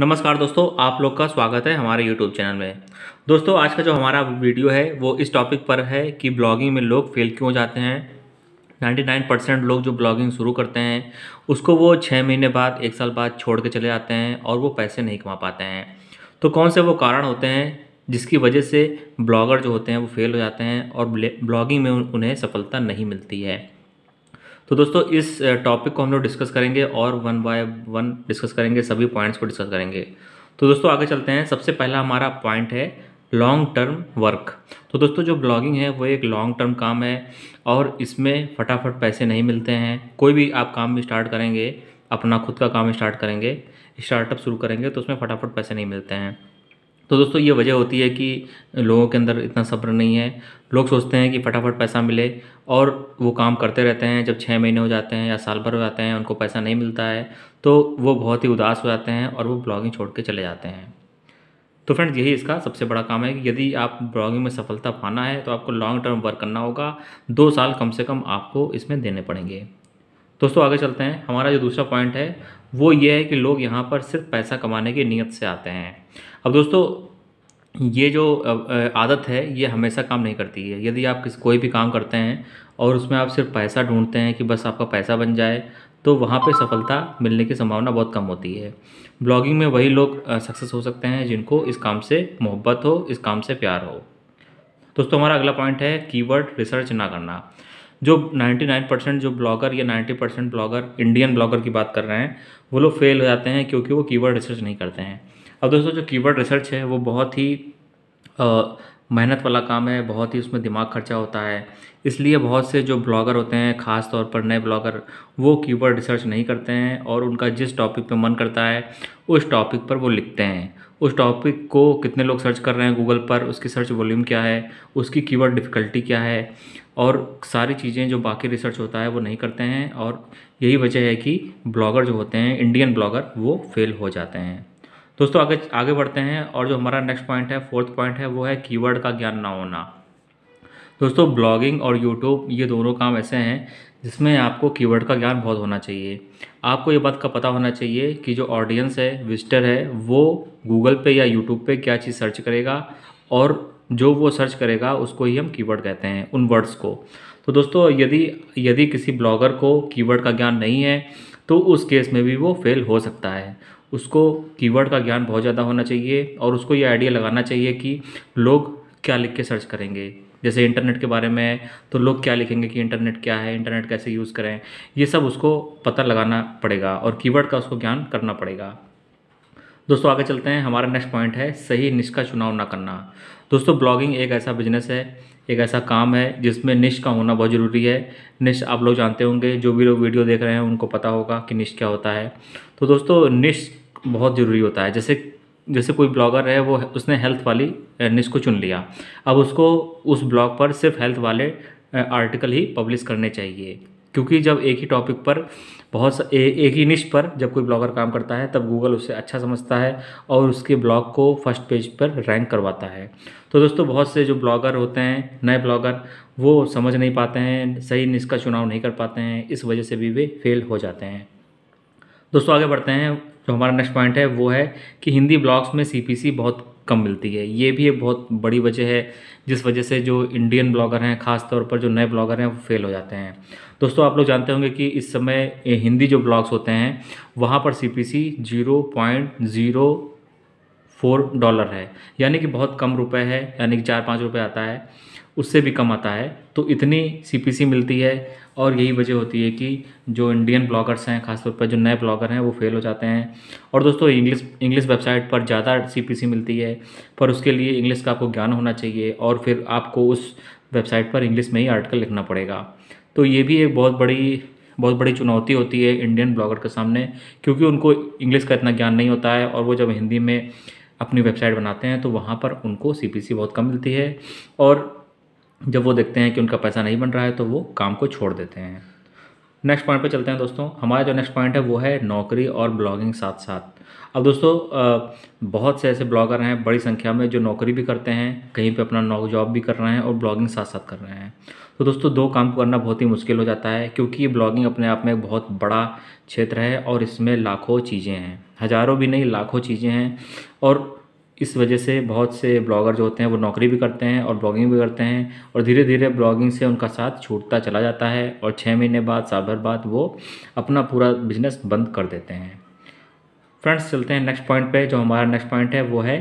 नमस्कार दोस्तों आप लोग का स्वागत है हमारे YouTube चैनल में दोस्तों आज का जो हमारा वीडियो है वो इस टॉपिक पर है कि ब्लॉगिंग में लोग फेल क्यों जाते हैं 99 परसेंट लोग जो ब्लॉगिंग शुरू करते हैं उसको वो छः महीने बाद एक साल बाद छोड़ के चले जाते हैं और वो पैसे नहीं कमा पाते हैं तो कौन से वो कारण होते हैं जिसकी वजह से ब्लॉगर जो होते हैं वो फेल हो जाते हैं और ब्लॉगिंग में उन्हें सफलता नहीं मिलती है तो दोस्तों इस टॉपिक को हम लोग डिस्कस करेंगे और वन बाय वन डिस्कस करेंगे सभी पॉइंट्स को डिस्कस करेंगे तो दोस्तों आगे चलते हैं सबसे पहला हमारा पॉइंट है लॉन्ग टर्म वर्क तो दोस्तों जो ब्लॉगिंग है वो एक लॉन्ग टर्म काम है और इसमें फटाफट पैसे नहीं मिलते हैं कोई भी आप काम भी स्टार्ट करेंगे अपना खुद का काम स्टार्ट करेंगे स्टार्टअप शुरू करेंगे तो उसमें फटाफट पैसे नहीं मिलते हैं तो दोस्तों ये वजह होती है कि लोगों के अंदर इतना सब्र नहीं है लोग सोचते हैं कि फटाफट पैसा मिले और वो काम करते रहते हैं जब छः महीने हो जाते हैं या साल भर हो जाते हैं उनको पैसा नहीं मिलता है तो वो बहुत ही उदास हो जाते हैं और वो ब्लॉगिंग छोड़ के चले जाते हैं तो फ्रेंड्स यही इसका सबसे बड़ा काम है कि यदि आप ब्लॉगिंग में सफलता पाना है तो आपको लॉन्ग टर्म वर्क करना होगा दो साल कम से कम आपको इसमें देने पड़ेंगे दोस्तों आगे चलते हैं हमारा जो दूसरा पॉइंट है वो ये है कि लोग यहाँ पर सिर्फ पैसा कमाने की नीयत से आते हैं अब दोस्तों ये जो आदत है ये हमेशा काम नहीं करती है यदि आप किस कोई भी काम करते हैं और उसमें आप सिर्फ पैसा ढूंढते हैं कि बस आपका पैसा बन जाए तो वहाँ पे सफलता मिलने की संभावना बहुत कम होती है ब्लॉगिंग में वही लोग सक्सेस हो सकते हैं जिनको इस काम से मोहब्बत हो इस काम से प्यार हो दोस्तों हमारा अगला पॉइंट है कीवर्ड रिसर्च ना करना जो 99 परसेंट जो ब्लॉगर या 90 परसेंट ब्लॉगर इंडियन ब्लॉगर की बात कर रहे हैं वो लोग फेल हो जाते हैं क्योंकि वो कीवर्ड रिसर्च नहीं करते हैं अब दोस्तों जो कीवर्ड रिसर्च है वो बहुत ही मेहनत वाला काम है बहुत ही उसमें दिमाग खर्चा होता है इसलिए बहुत से जो ब्लॉगर होते हैं ख़ास तौर पर नए ब्लॉगर वो कीवर्ड रिसर्च नहीं करते हैं और उनका जिस टॉपिक पे मन करता है उस टॉपिक पर वो लिखते हैं उस टॉपिक को कितने लोग सर्च कर रहे हैं गूगल पर उसकी सर्च वॉल्यूम क्या है उसकी कीवर्ड डिफ़िकल्टी क्या है और सारी चीज़ें जो बाकी रिसर्च होता है वो नहीं करते हैं और यही वजह है कि ब्लॉगर जो होते हैं इंडियन ब्लॉगर वो फेल हो जाते हैं दोस्तों आगे आगे बढ़ते हैं और जो हमारा नेक्स्ट पॉइंट है फोर्थ पॉइंट है वो है कीवर्ड का ज्ञान ना होना दोस्तों ब्लॉगिंग और यूट्यूब ये दोनों काम ऐसे हैं जिसमें आपको कीवर्ड का ज्ञान बहुत होना चाहिए आपको ये बात का पता होना चाहिए कि जो ऑडियंस है विजिटर है वो गूगल पे या यूट्यूब पे क्या चीज़ सर्च करेगा और जो वो सर्च करेगा उसको ही हम कीवर्ड कहते हैं उन वर्ड्स को तो दोस्तों यदि यदि किसी ब्लॉगर को कीवर्ड का ज्ञान नहीं है तो उस केस में भी वो फेल हो सकता है उसको कीवर्ड का ज्ञान बहुत ज़्यादा होना चाहिए और उसको ये आइडिया लगाना चाहिए कि लोग क्या लिख के सर्च करेंगे जैसे इंटरनेट के बारे में तो लोग क्या लिखेंगे कि इंटरनेट क्या है इंटरनेट कैसे यूज़ करें ये सब उसको पता लगाना पड़ेगा और कीवर्ड का उसको ज्ञान करना पड़ेगा दोस्तों आगे चलते हैं हमारा नेक्स्ट पॉइंट है सही निश का चुनाव ना करना दोस्तों ब्लॉगिंग एक ऐसा बिजनेस है एक ऐसा काम है जिसमें निश का होना बहुत ज़रूरी है निश आप लोग जानते होंगे जो भी लोग वीडियो देख रहे हैं उनको पता होगा कि निश क्या होता है तो दोस्तों निश बहुत ज़रूरी होता है जैसे जैसे कोई ब्लॉगर है वो उसने हेल्थ वाली निश को चुन लिया अब उसको उस ब्लॉग पर सिर्फ हेल्थ वाले आर्टिकल ही पब्लिश करने चाहिए क्योंकि जब एक ही टॉपिक पर बहुत सा ए, एक ही निश पर जब कोई ब्लॉगर काम करता है तब गूगल उसे अच्छा समझता है और उसके ब्लॉग को फर्स्ट पेज पर रैंक करवाता है तो दोस्तों बहुत से जो ब्लॉगर होते हैं नए ब्लॉगर वो समझ नहीं पाते हैं सही निश का चुनाव नहीं कर पाते हैं इस वजह से भी वे फेल हो जाते हैं दोस्तों आगे बढ़ते हैं जो हमारा नेक्स्ट पॉइंट है वो है कि हिंदी ब्लॉग्स में सी बहुत कम मिलती है ये भी एक बहुत बड़ी वजह है जिस वजह से जो इंडियन ब्लॉगर हैं खास तौर पर जो नए ब्लॉगर हैं वो फेल हो जाते हैं दोस्तों आप लोग जानते होंगे कि इस समय हिंदी जो ब्लॉग्स होते हैं वहाँ पर C P C zero point zero four dollar है यानी कि बहुत कम रुपये है यानी कि चार पाँच रुपये आता है उससे भी कम आता है तो इतनी सी मिलती है और यही वजह होती है कि जो इंडियन ब्लॉगर्स हैं खासतौर पर जो नए ब्लॉगर हैं वो फेल हो जाते हैं और दोस्तों इंग्लिश इंग्लिश वेबसाइट पर ज़्यादा सी मिलती है पर उसके लिए इंग्लिश का आपको ज्ञान होना चाहिए और फिर आपको उस वेबसाइट पर इंग्लिश में ही आर्टिकल लिखना पड़ेगा तो ये भी एक बहुत बड़ी बहुत बड़ी चुनौती होती है इंडियन ब्लॉगर के सामने क्योंकि उनको इंग्लिश का इतना ज्ञान नहीं होता है और वो जब हिंदी में अपनी वेबसाइट बनाते हैं तो वहाँ पर उनको सी बहुत कम मिलती है और जब वो देखते हैं कि उनका पैसा नहीं बन रहा है तो वो काम को छोड़ देते हैं नेक्स्ट पॉइंट पे चलते हैं दोस्तों हमारा जो नेक्स्ट पॉइंट है वो है नौकरी और ब्लॉगिंग साथ साथ अब दोस्तों बहुत से ऐसे ब्लॉगर हैं बड़ी संख्या में जो नौकरी भी करते हैं कहीं पे अपना नौ जॉब भी कर रहे हैं और ब्लॉगिंग साथ साथ कर रहे हैं तो दोस्तों दो काम करना बहुत ही मुश्किल हो जाता है क्योंकि ब्लॉगिंग अपने आप में एक बहुत बड़ा क्षेत्र है और इसमें लाखों चीज़ें हैं हज़ारों भी नहीं लाखों चीज़ें हैं और इस वजह से बहुत से ब्लॉगर जो होते हैं वो नौकरी भी करते हैं और ब्लॉगिंग भी करते हैं और धीरे धीरे ब्लॉगिंग से उनका साथ छूटता चला जाता है और छः महीने बाद साल भर बाद वो अपना पूरा बिजनेस बंद कर देते हैं फ्रेंड्स चलते हैं नेक्स्ट पॉइंट पे जो हमारा नेक्स्ट पॉइंट है वो है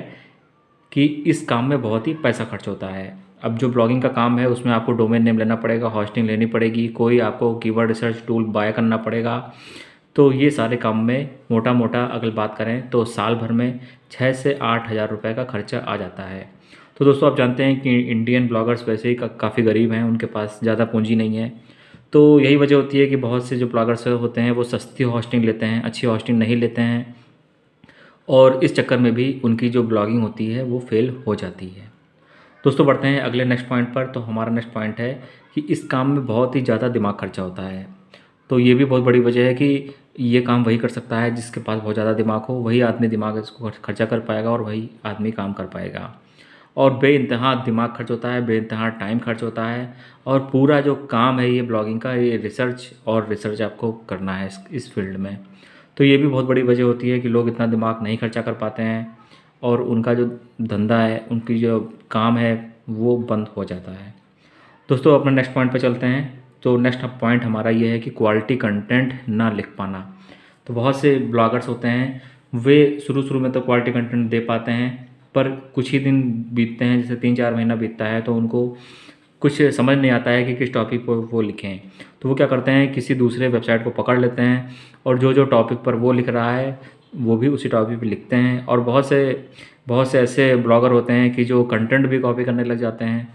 कि इस काम में बहुत ही पैसा खर्च होता है अब जो ब्लॉगिंग का काम है उसमें आपको डोमेन नेम लेना पड़ेगा हॉस्टिंग लेनी पड़ेगी कोई आपको कीवर्ड रिसर्च टूल बाय करना पड़ेगा तो ये सारे काम में मोटा मोटा अगर बात करें तो साल भर में छः से आठ हज़ार रुपये का खर्चा आ जाता है तो दोस्तों आप जानते हैं कि इंडियन ब्लॉगर्स वैसे ही का, काफ़ी गरीब हैं उनके पास ज़्यादा पूंजी नहीं है तो यही वजह होती है कि बहुत से जो ब्लॉगर्स होते हैं वो सस्ती हॉस्टिंग लेते हैं अच्छी हॉस्टिंग नहीं लेते हैं और इस चक्कर में भी उनकी जो ब्लॉगिंग होती है वो फेल हो जाती है दोस्तों बढ़ते हैं अगले नेक्स्ट पॉइंट पर तो हमारा नेक्स्ट पॉइंट है कि इस काम में बहुत ही ज़्यादा दिमाग खर्चा होता है तो ये भी बहुत बड़ी वजह है कि ये काम वही कर सकता है जिसके पास बहुत ज़्यादा दिमाग हो वही आदमी दिमाग इसको खर्चा कर पाएगा और वही आदमी काम कर पाएगा और बे इंतहा दिमाग खर्च होता है बे इंतहा टाइम खर्च होता है और पूरा जो काम है ये ब्लॉगिंग का ये रिसर्च और रिसर्च आपको करना है इस इस फील्ड में तो ये भी बहुत बड़ी वजह होती है कि लोग इतना दिमाग नहीं खर्चा कर पाते हैं और उनका जो धंधा है उनकी जो काम है वो बंद हो जाता है दोस्तों अपने नेक्स्ट पॉइंट पर चलते हैं तो नेक्स्ट पॉइंट हमारा ये है कि क्वालिटी कंटेंट ना लिख पाना तो बहुत से ब्लॉगर्स होते हैं वे शुरू शुरू में तो क्वालिटी कंटेंट दे पाते हैं पर कुछ ही दिन बीतते हैं जैसे तीन चार महीना बीतता है तो उनको कुछ समझ नहीं आता है कि किस टॉपिक पर वो लिखें तो वो क्या करते हैं किसी दूसरे वेबसाइट को पकड़ लेते हैं और जो जो टॉपिक पर वो लिख रहा है वो भी उसी टॉपिक पे लिखते हैं और बहुत से बहुत से ऐसे ब्लॉगर होते हैं कि जो कंटेंट भी कॉपी करने लग जाते हैं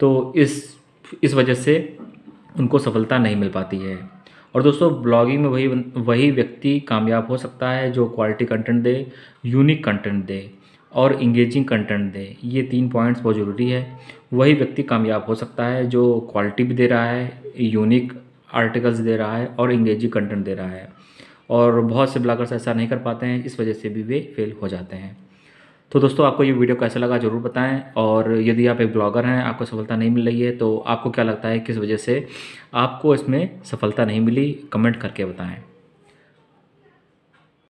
तो इस इस वजह से उनको सफलता नहीं मिल पाती है और दोस्तों ब्लॉगिंग में वही वही व्यक्ति कामयाब हो सकता है जो क्वालिटी कंटेंट दे यूनिक कंटेंट दे और इंगेजिंग कंटेंट दे ये तीन पॉइंट्स बहुत ज़रूरी है वही व्यक्ति कामयाब हो सकता है जो क्वालिटी भी दे रहा है यूनिक आर्टिकल्स दे रहा है और इंगेजिंग कंटेंट दे रहा है और बहुत से ब्लॉगर्स ऐसा नहीं कर पाते हैं इस वजह से भी वे फेल हो जाते हैं तो दोस्तों आपको ये वीडियो कैसा लगा ज़रूर बताएं और यदि आप एक ब्लॉगर हैं आपको सफलता नहीं मिल रही है तो आपको क्या लगता है किस वजह से आपको इसमें सफलता नहीं मिली कमेंट करके बताएं